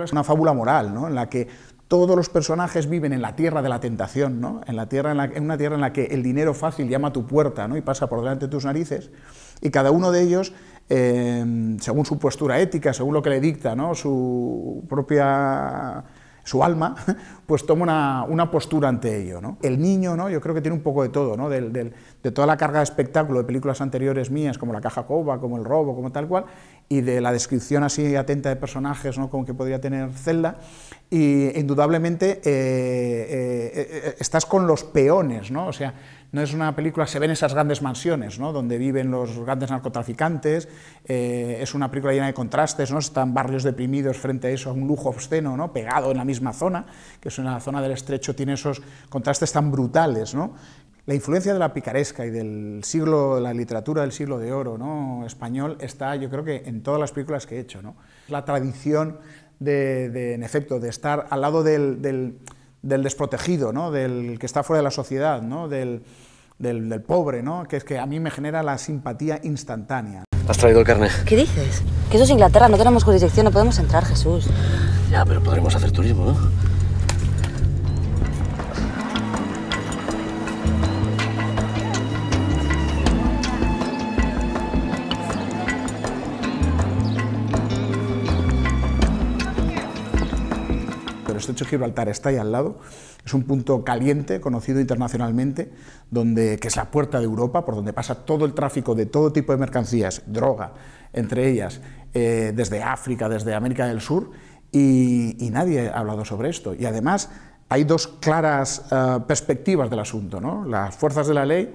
es una fábula moral, ¿no? en la que todos los personajes viven en la tierra de la tentación, en, la tierra en, una tierra en la que el dinero fácil llama a tu puerta ¿no? y pasa por delante de tus narices, y cada uno de ellos, em, según su postura ética, según lo que le dicta ¿no? su propia su alma, pues toma una, postura ante ello. El niño, ¿no? yo creo que tiene un poco de todo, de toda la carga de espectáculo de películas anteriores mías, como La Caja Coba, como El Robo, como tal cual, y de la descripción así atenta de personajes ¿no? como que podría tener Zelda, y indudablemente eh, eh, eh, estás con los peones, ¿no? O sea, no es una película, se ven esas grandes mansiones, ¿no? Donde viven los grandes narcotraficantes, es una película llena de contrastes, ¿no? Están barrios deprimidos frente a eso, a un lujo obsceno, ¿no? Pegado en la misma zona, que es una zona del estrecho, tiene esos contrastes tan brutales, ¿no? La influencia de la picaresca y del siglo, de la literatura del siglo de oro ¿no? español está, yo creo que, en todas las películas que he hecho. ¿no? La tradición, de, en efecto, de estar al lado del, desprotegido, ¿no? del que está fuera de la sociedad, ¿no? del, pobre, ¿no? que es que a mí me genera la simpatía instantánea. ¿Has traído el carnet? ¿Qué dices? Que eso es Inglaterra, no tenemos jurisdicción, no podemos entrar, Jesús. Ya, pero podremos hacer turismo, ¿no? estrecho de Gibraltar está ahí al lado, es un punto caliente, conocido internacionalmente, donde, que es la puerta de Europa, por donde pasa todo el tráfico de todo tipo de mercancías, droga, entre ellas, eh, desde África, desde América del Sur, y, nadie ha hablado sobre esto. Y además hay dos claras eh, perspectivas del asunto, ¿no? las fuerzas de la ley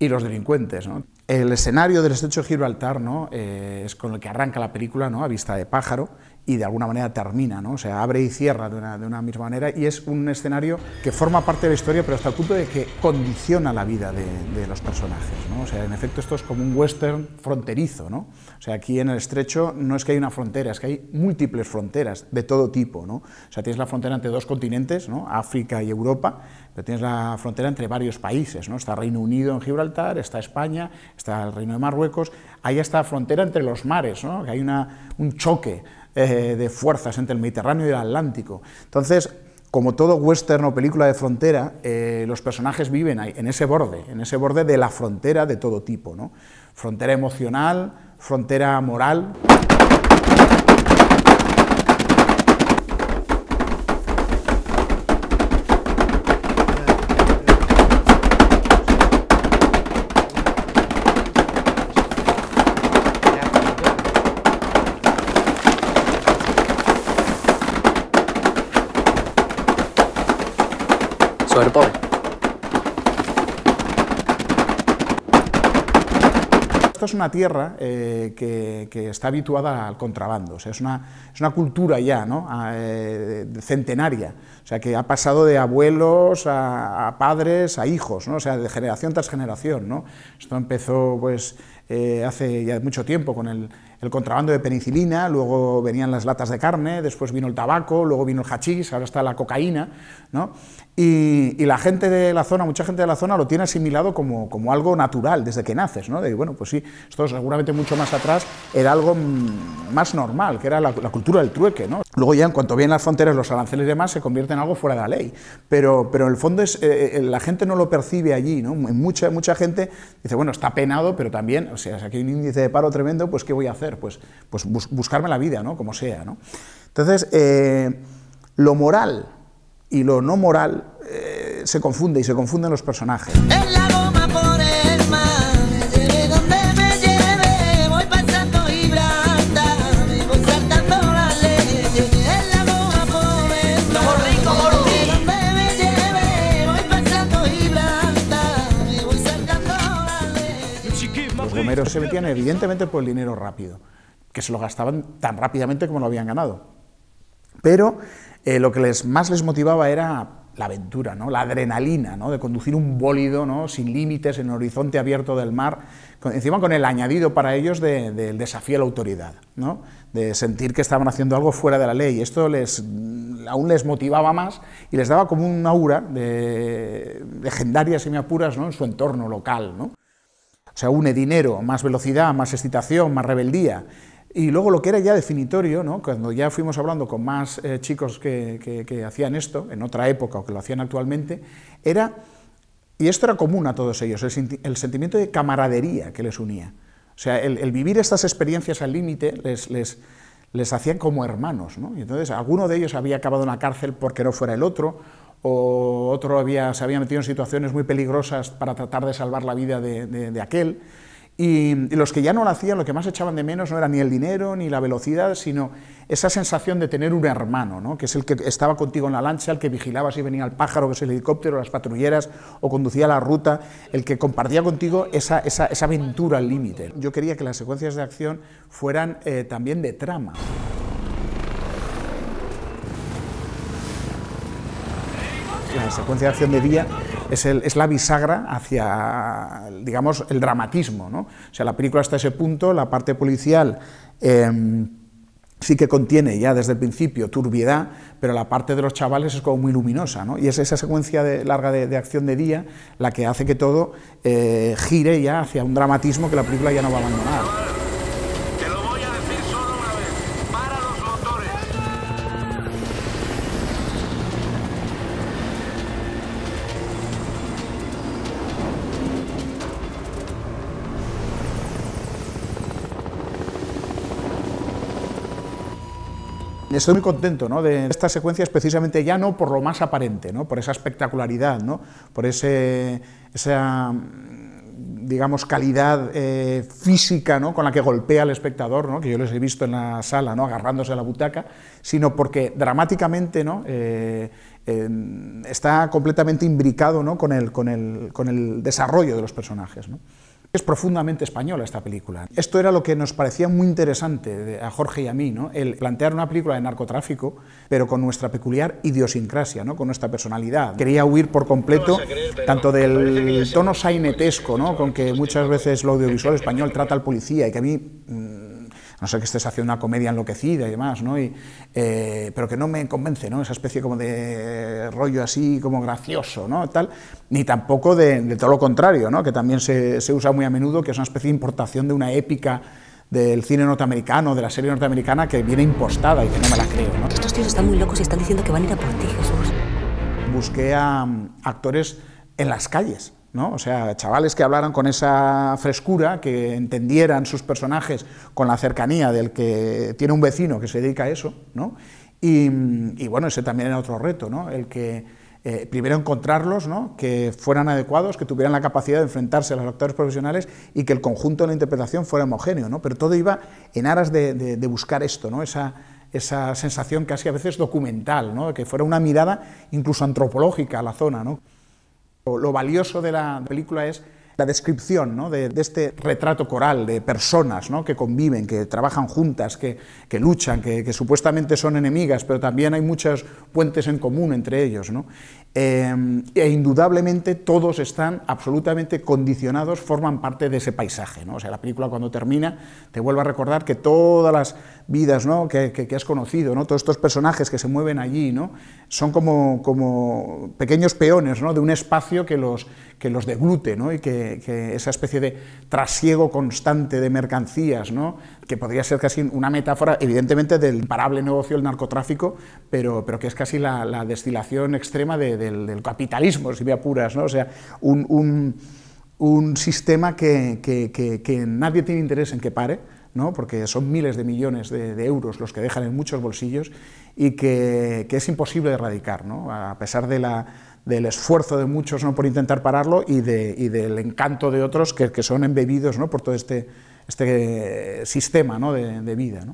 y los delincuentes. El escenario del estrecho de Gibraltar ¿no? Eh, es con el que arranca la película, ¿no? a vista de pájaro, y de alguna manera termina, ¿no? o sea, abre y cierra de una, de una, misma manera y es un escenario que forma parte de la historia, pero hasta el punto de que condiciona la vida de, de los personajes. ¿no? O sea, en efecto, esto es como un western fronterizo. ¿no? O sea, aquí en el estrecho no es que hay una frontera, es que hay múltiples fronteras de todo tipo. ¿no? O sea, tienes la frontera entre dos continentes, ¿no? África y Europa, pero tienes la frontera entre varios países. ¿no? Está Reino Unido en Gibraltar, está España, está el Reino de Marruecos, hay esta frontera entre los mares, ¿no? que hay una, un choque eh, de fuerzas entre el Mediterráneo y el Atlántico. Entonces, como todo western o película de frontera, eh, los personajes viven ahí, en ese borde, en ese borde de la frontera de todo tipo, ¿no? Frontera emocional, frontera moral, Esto Esta es una tierra eh, que, está habituada al contrabando, o sea, es, una, es una cultura ya ¿no? Ah, eh, centenaria, o sea, que ha pasado de abuelos a, a padres a hijos, ¿no? o sea, de generación tras generación. ¿no? Esto empezó pues, eh, hace ya mucho tiempo con el, contrabando de penicilina, luego venían las latas de carne, después vino el tabaco, luego vino el hachís, ahora está la cocaína, ¿no? Y, la gente de la zona, mucha gente de la zona lo tiene asimilado como, como algo natural desde que naces, ¿no? De, bueno, pues sí, esto seguramente mucho más atrás era algo mm, más normal, que era la cultura del trueque, ¿no? Luego ya en cuanto vienen las fronteras, los aranceles y demás, se convierten en algo fuera de la ley. Pero, pero en el fondo es, eh, eh, la gente no lo percibe allí. ¿no? Mucha, mucha gente dice, bueno, está penado, pero también, o sea, si aquí hay un índice de paro tremendo, pues ¿qué voy a hacer? Pues, pues buscarme la vida, ¿no? como sea. ¿no? Entonces, eh, lo moral y lo no moral se confunde y se confunden los personajes. se metían evidentemente por el dinero rápido, que se lo gastaban tan rápidamente como lo habían ganado. Pero eh, lo que les, más les motivaba era la aventura, la adrenalina de conducir un bólido sin límites en el horizonte abierto del mar, encima con el añadido para ellos del de, desafío a la autoridad, de sentir que estaban haciendo algo fuera de la ley. Esto les, aún les motivaba más y les daba como un aura de, legendaria, y me apuras, en su entorno local. ¿no? O sea, une dinero, más velocidad, más excitación, más rebeldía. Y luego lo que era ya definitorio, ¿no? cuando ya fuimos hablando con más eh, chicos que, hacían esto, en otra época o que lo hacían actualmente, era, y esto era común a todos ellos, el, sentimiento de camaradería que les unía. O sea, el, vivir estas experiencias al límite les, les, les hacían como hermanos. ¿no? Y entonces, alguno de ellos había acabado en la cárcel porque no fuera el otro, o otro se había metido en situaciones muy peligrosas para tratar de salvar la vida de, aquel. Y, los que ya no lo hacían, lo que más echaban de menos no era ni el dinero ni la velocidad, sino esa sensación de tener un hermano, ¿no? que es el que estaba contigo en la lancha, el que vigilaba si venía el pájaro, que es el helicóptero, las patrulleras, o conducía la ruta, el que compartía contigo esa, aventura al límite. Yo quería que las secuencias de acción fueran eh, también de trama. secuencia de acción de día es, el, es la bisagra hacia, digamos, el dramatismo. ¿no? O sea, la película hasta ese punto, la parte policial... Em, sí que contiene ya desde el principio turbiedad, pero la parte de los chavales es como muy luminosa, ¿no? Y es esa secuencia de, larga de, acción de día la que hace que todo eh, gire ya hacia un dramatismo que la película ya no va a abandonar. Estoy muy contento ¿no? de esta secuencia, precisamente ya no por lo más aparente, por esa espectacularidad, por esa mm, digamos, calidad eh, física con la que golpea al espectador, que yo les he visto en la sala, ¿no? agarrándose a la butaca, sino porque dramáticamente eh, está completamente imbricado con, el, desarrollo de los personajes. Es profundamente española esta película. Esto era lo que nos parecía muy interesante a Jorge y a mí, ¿no? el plantear una película de narcotráfico, pero con nuestra peculiar idiosincrasia, ¿no? con nuestra personalidad. Quería huir por completo tanto del tono sainetesco, ¿no? con que pues muchas veces lo audiovisual español trata al policía, y que a mí mm, no sé que estés haciendo una comedia enloquecida y demás, ¿no? Y, eh, pero que no me convence, ¿no? Esa especie como de rollo así, como gracioso, ¿no? Tal, ni tampoco de, todo lo contrario, ¿no? Que también se, usa muy a menudo, que es una especie de importación de una épica del cine norteamericano, de la serie norteamericana, que viene impostada y que no me la creo. Estos tíos están muy locos y están diciendo que van a ir a por ti, Jesús. Busqué a mm, actores en las calles, o sea, chavales que hablaran con esa frescura, que entendieran sus personajes con la cercanía del que tiene un vecino que se dedica a eso, ¿no? y, bueno, ese también era otro reto, ¿no? El que eh, primero encontrarlos, que fueran adecuados, que tuvieran la capacidad de enfrentarse a los actores profesionales y que el conjunto de la interpretación fuera homogéneo, Pero todo iba en aras de, buscar esto, ¿no? Esa, sensación casi a veces documental, que fuera una mirada incluso antropológica a la zona. ¿no? Lo valioso de la película es la descripción de, este retrato coral de personas que conviven, que trabajan juntas, que, luchan, que, supuestamente son enemigas, pero también hay muchos puentes en común entre ellos. Em, e indudablemente todos están absolutamente condicionados, forman parte de ese paisaje. ¿no? sea, la película cuando termina te vuelve a recordar que todas las vidas que, has conocido, ¿no? todos estos personajes que se mueven allí, ¿no? son como, como pequeños peones ¿no? de un espacio que los, que los deglute y que, esa especie de trasiego constante de mercancías, ¿no? que podría ser casi una metáfora, evidentemente, del imparable negocio del narcotráfico, pero, pero que es casi la destilación extrema de del, capitalismo, si me apuras, ¿no? o sea, un, sistema que, que, nadie tiene interés en que pare, ¿no? porque son miles de millones de, euros los que dejan en muchos bolsillos y que, es imposible erradicar, ¿no? a pesar de del esfuerzo de muchos ¿no? por intentar pararlo y, del encanto de otros que, que son embebidos ¿no? por todo este, este eh, sistema de, de vida.